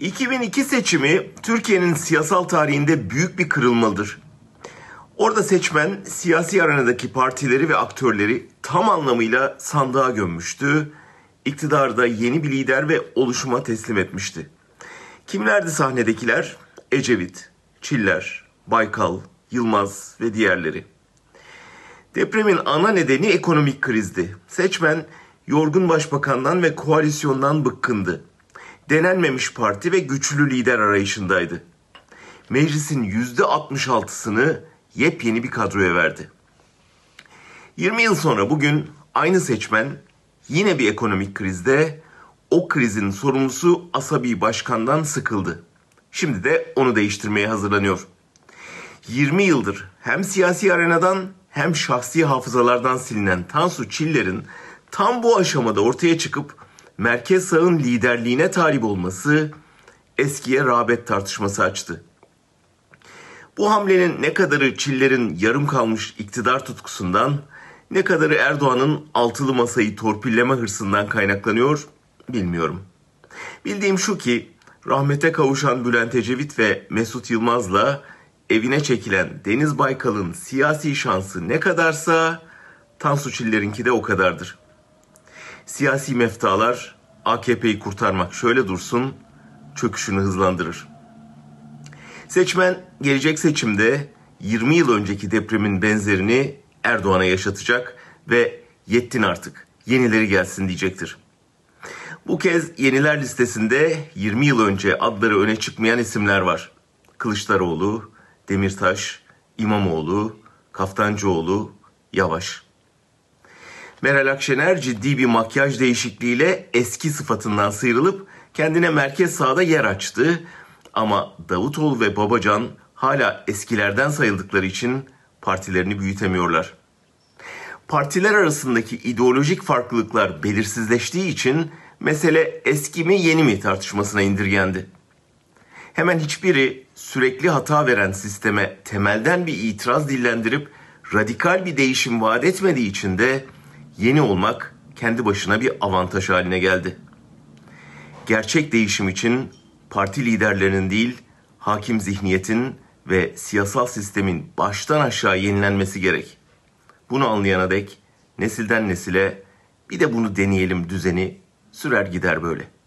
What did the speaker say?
2002 seçimi Türkiye'nin siyasal tarihinde büyük bir kırılmadır. Orada seçmen siyasi aranadaki partileri ve aktörleri tam anlamıyla sandığa gömmüştü. İktidarda yeni bir lider ve oluşuma teslim etmişti. Kimlerdi sahnedekiler? Ecevit, Çiller, Baykal, Yılmaz ve diğerleri. Depremin ana nedeni ekonomik krizdi. Seçmen yorgun başbakandan ve koalisyondan bıkkındı denenmemiş parti ve güçlü lider arayışındaydı. Meclisin %66'sını yepyeni bir kadroya verdi. 20 yıl sonra bugün aynı seçmen yine bir ekonomik krizde o krizin sorumlusu asabi başkandan sıkıldı. Şimdi de onu değiştirmeye hazırlanıyor. 20 yıldır hem siyasi arenadan hem şahsi hafızalardan silinen Tansu Çiller'in tam bu aşamada ortaya çıkıp merkez sağın liderliğine talip olması eskiye rağbet tartışması açtı. Bu hamlenin ne kadarı Çiller'in yarım kalmış iktidar tutkusundan, ne kadarı Erdoğan'ın altılı masayı torpilleme hırsından kaynaklanıyor bilmiyorum. Bildiğim şu ki rahmete kavuşan Bülent Ecevit ve Mesut Yılmaz'la evine çekilen Deniz Baykal'ın siyasi şansı ne kadarsa Tansu Çiller'inki de o kadardır. Siyasi meftalar AKP'yi kurtarmak şöyle dursun çöküşünü hızlandırır. Seçmen gelecek seçimde 20 yıl önceki depremin benzerini Erdoğan'a yaşatacak ve yettin artık yenileri gelsin diyecektir. Bu kez yeniler listesinde 20 yıl önce adları öne çıkmayan isimler var. Kılıçdaroğlu, Demirtaş, İmamoğlu, Kaftancıoğlu, Yavaş. Meral Akşener ciddi bir makyaj değişikliğiyle eski sıfatından sıyrılıp kendine merkez sağda yer açtı. Ama Davutoğlu ve Babacan hala eskilerden sayıldıkları için partilerini büyütemiyorlar. Partiler arasındaki ideolojik farklılıklar belirsizleştiği için mesele eski mi yeni mi tartışmasına indirgendi. Hemen hiçbiri sürekli hata veren sisteme temelden bir itiraz dillendirip radikal bir değişim vaat etmediği için de yeni olmak kendi başına bir avantaj haline geldi. Gerçek değişim için parti liderlerinin değil, hakim zihniyetin ve siyasal sistemin baştan aşağı yenilenmesi gerek. Bunu anlayana dek nesilden nesile bir de bunu deneyelim düzeni sürer gider böyle.''